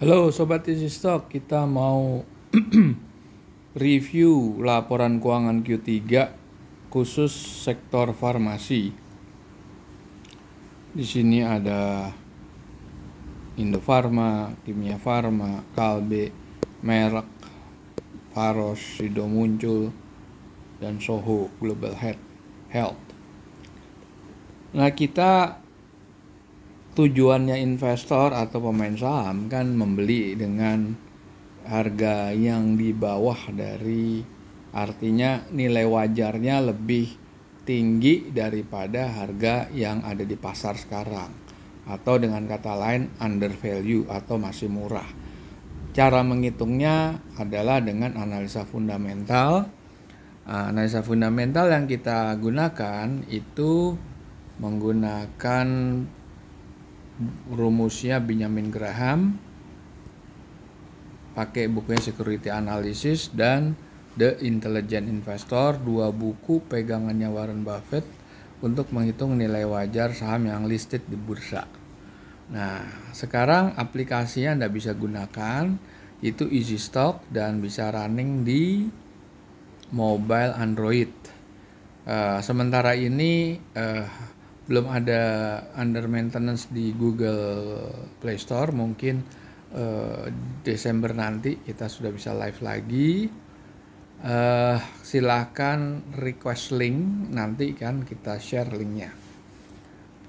Halo Sobat Easy Stock, kita mau review laporan keuangan Q3 khusus sektor farmasi. Di sini ada Indofarma, Kimia Farma, Kalbe, Merck, Faros, Sido Muncul, dan Soho Global Health. Nah kita tujuannya investor atau pemain saham kan membeli dengan harga yang di bawah dari artinya nilai wajarnya lebih tinggi daripada harga yang ada di pasar sekarang atau dengan kata lain under value atau masih murah. Cara menghitungnya adalah dengan analisa fundamental. Ah, analisa fundamental yang kita gunakan itu menggunakan rumusnya Benjamin Graham pakai bukunya Security Analysis dan The Intelligent Investor dua buku pegangannya Warren Buffett untuk menghitung nilai wajar saham yang listed di bursa. Nah, sekarang aplikasinya Anda bisa gunakan itu Easy Stock dan bisa running di mobile Android. Uh, sementara ini uh, belum ada under maintenance di Google Play Store mungkin uh, Desember nanti kita sudah bisa live lagi uh, eh, silahkan request link nanti kan kita share linknya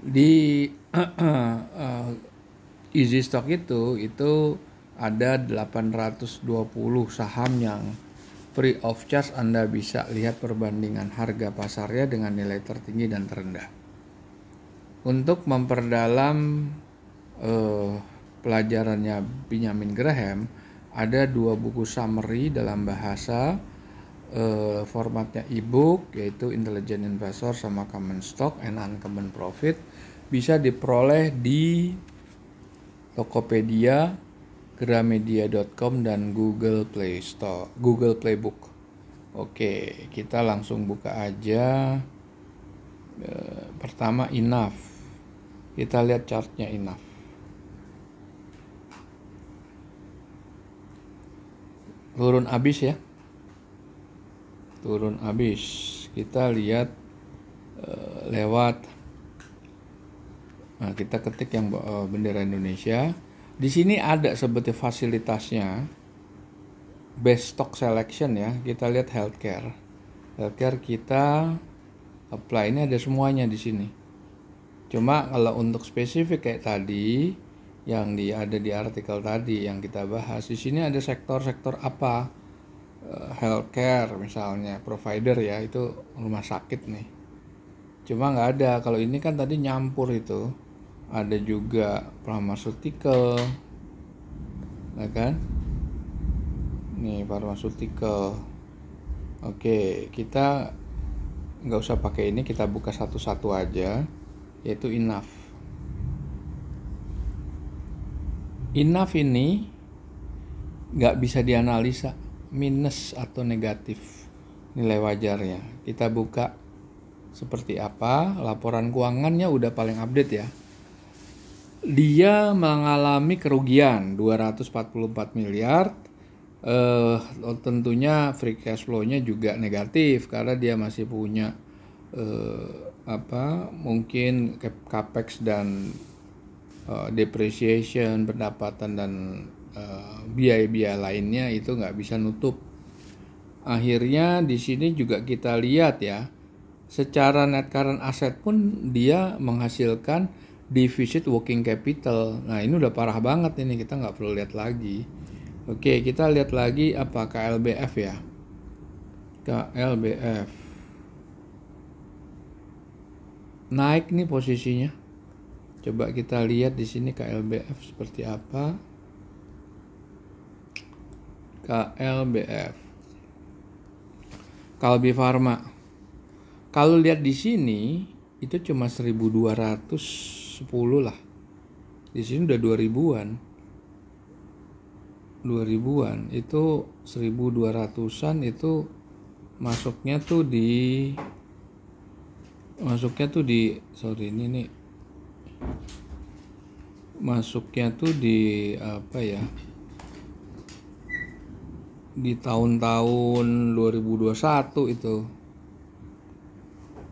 di uh, eh, Easy Stock itu itu ada 820 saham yang free of charge Anda bisa lihat perbandingan harga pasarnya dengan nilai tertinggi dan terendah untuk memperdalam eh, pelajarannya Benjamin Graham ada dua buku summary dalam bahasa eh, formatnya e-book yaitu Intelligent Investor sama Common Stock and Uncommon Profit bisa diperoleh di Tokopedia, Gramedia.com dan Google Play Store, Google Playbook. Oke, kita langsung buka aja. E, pertama enough kita lihat chartnya enough. Turun abis ya. Turun abis Kita lihat eh, lewat Nah, kita ketik yang eh, bendera Indonesia. Di sini ada seperti fasilitasnya. Best stock selection ya. Kita lihat healthcare. Healthcare kita apply ini ada semuanya di sini. Cuma kalau untuk spesifik kayak tadi yang di ada di artikel tadi yang kita bahas di sini ada sektor-sektor apa? Eh, healthcare misalnya provider ya itu rumah sakit nih cuma nggak ada kalau ini kan tadi nyampur itu ada juga pharmaceutical ya kan nih pharmaceutical oke kita nggak usah pakai ini kita buka satu-satu aja yaitu enough. Enough ini nggak bisa dianalisa minus atau negatif nilai wajarnya. Kita buka seperti apa laporan keuangannya udah paling update ya. Dia mengalami kerugian 244 miliar. Eh, tentunya free cash flow-nya juga negatif karena dia masih punya eh, apa mungkin capex dan eh, depreciation pendapatan dan eh, biaya-biaya eh, lainnya itu nggak bisa nutup. Akhirnya di sini juga kita lihat ya, secara net current asset pun dia menghasilkan deficit working capital. Nah ini udah parah banget ini kita nggak perlu lihat lagi. Oke kita lihat lagi apa KLBF ya. KLBF. naik nih posisinya. Coba kita lihat di sini KLBF seperti apa. KLBF. Kalbi Farma. Kalau lihat di sini itu cuma 1210 lah. Di sini udah 2000-an. 2000-an itu 1200-an itu masuknya tuh di masuknya tuh di sorry ini nih masuknya tuh di apa ya di tahun-tahun 2021 itu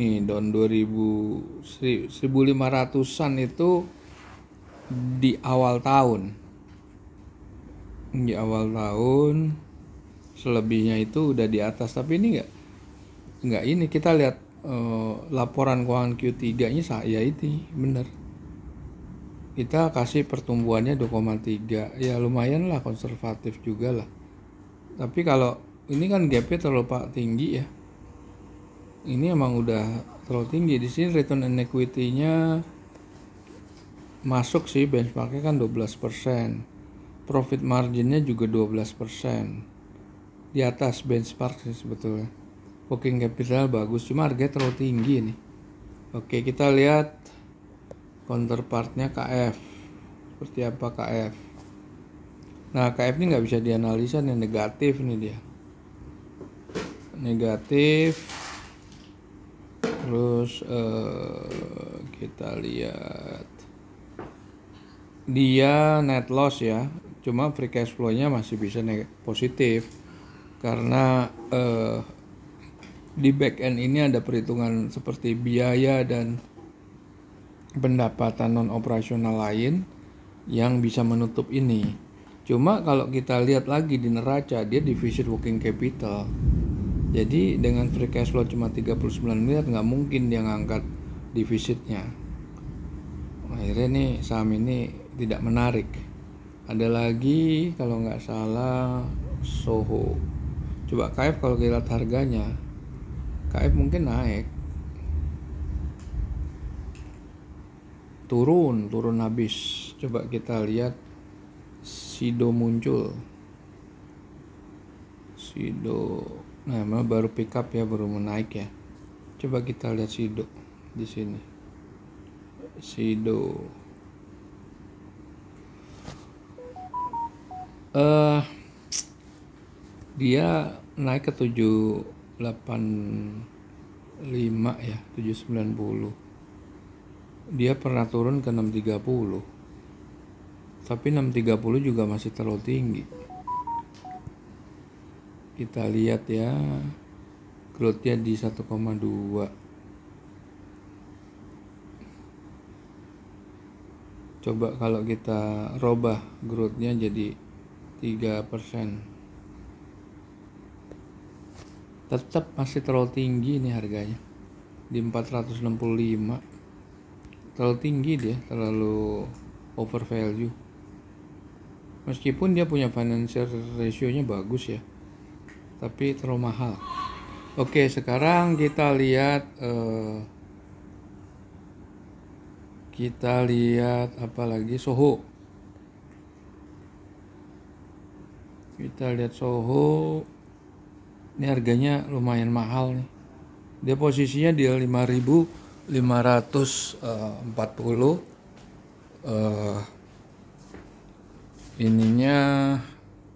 nih tahun 2000 1500-an itu di awal tahun di awal tahun selebihnya itu udah di atas tapi ini enggak enggak ini kita lihat uh, laporan keuangan Q3 nya saya itu bener kita kasih pertumbuhannya 2,3 ya lumayan lah konservatif juga lah tapi kalau ini kan gapnya terlalu pak tinggi ya ini emang udah terlalu tinggi di sini return on equity-nya masuk sih benchmarknya kan 12% profit marginnya juga 12% di atas benchmark sih sebetulnya Working capital bagus, cuma harga terlalu tinggi ini. Oke, kita lihat counterpartnya KF. Seperti apa KF? Nah, KF ini nggak bisa dianalisa nih negatif nih dia. Negatif. Terus uh, kita lihat dia net loss ya cuma free cash flow-nya masih bisa positif karena uh, di back end ini ada perhitungan seperti biaya dan pendapatan non operasional lain yang bisa menutup ini. Cuma kalau kita lihat lagi di neraca dia defisit working capital. Jadi dengan free cash flow cuma 39 miliar nggak mungkin dia ngangkat defisitnya. Akhirnya nih saham ini tidak menarik. Ada lagi kalau nggak salah Soho. Coba KF kalau kita lihat harganya KF mungkin naik turun turun habis coba kita lihat Sido muncul Sido nah memang baru pick up ya baru menaik ya coba kita lihat Sido di sini Sido eh uh, dia naik ke 7 85 ya 790 dia pernah turun ke 630 tapi 630 juga masih terlalu tinggi kita lihat ya growthnya di 1,2 coba kalau kita robah growthnya jadi 3 persen tetap masih terlalu tinggi nih harganya di 465 terlalu tinggi dia terlalu over value meskipun dia punya financial ratio-nya bagus ya tapi terlalu mahal oke sekarang kita lihat eh, kita lihat apa lagi Soho kita lihat Soho ini harganya lumayan mahal nih dia posisinya di 5540 uh, eh, eh, ininya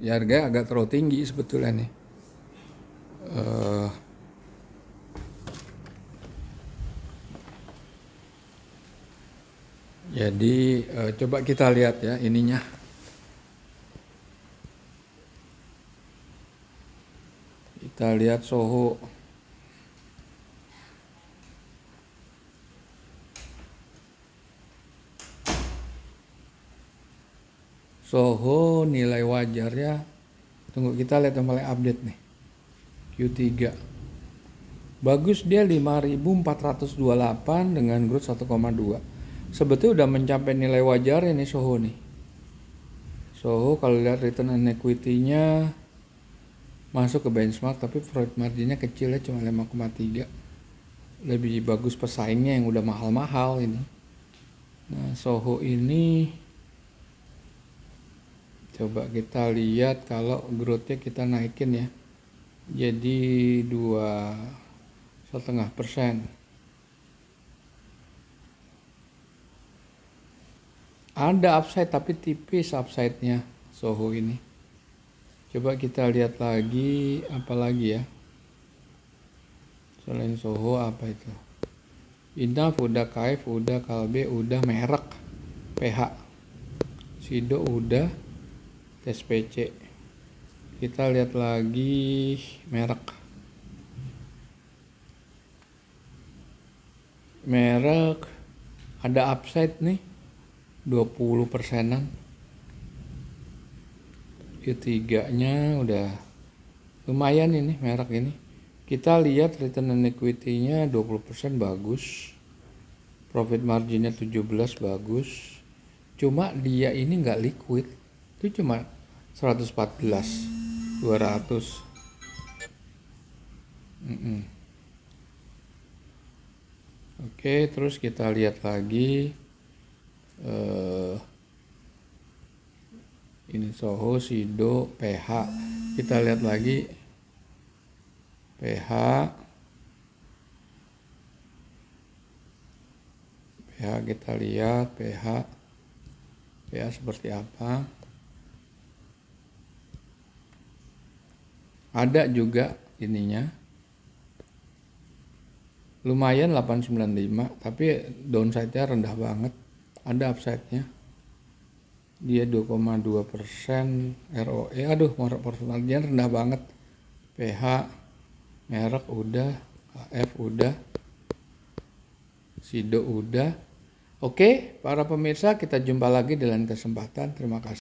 ya harga agak terlalu tinggi sebetulnya nih uh, jadi uh, coba kita lihat ya ininya Kita lihat Soho. Soho nilai wajar ya. Tunggu kita lihat yang paling update nih. Q3. Bagus dia 5428 dengan growth 1,2. Sebetulnya udah mencapai nilai wajar ini Soho nih. Soho kalau lihat return and equity-nya masuk ke benchmark tapi profit marginnya kecil ya cuma 5,3 lebih bagus pesaingnya yang udah mahal-mahal ini nah Soho ini coba kita lihat kalau growthnya kita naikin ya jadi dua setengah persen ada upside tapi tipis upside-nya Soho ini coba kita lihat lagi apa lagi ya selain Soho apa itu indah udah Kaif udah Kalbe udah merek PH Sido udah pc kita lihat lagi merek merek ada upside nih 20 persenan U3 nya udah lumayan ini merek ini kita lihat return on equity nya 20% bagus profit marginnya 17 bagus cuma dia ini nggak liquid itu cuma 114 200 mm -mm. Oke, terus kita lihat lagi. Uh, ini soho sido ph kita lihat lagi ph ph kita lihat ph ph seperti apa ada juga ininya lumayan 895 tapi downside-nya rendah banget ada upside-nya dia 2,2 persen ROE aduh personalnya rendah banget PH merek udah AF udah Sido udah oke para pemirsa kita jumpa lagi dalam kesempatan terima kasih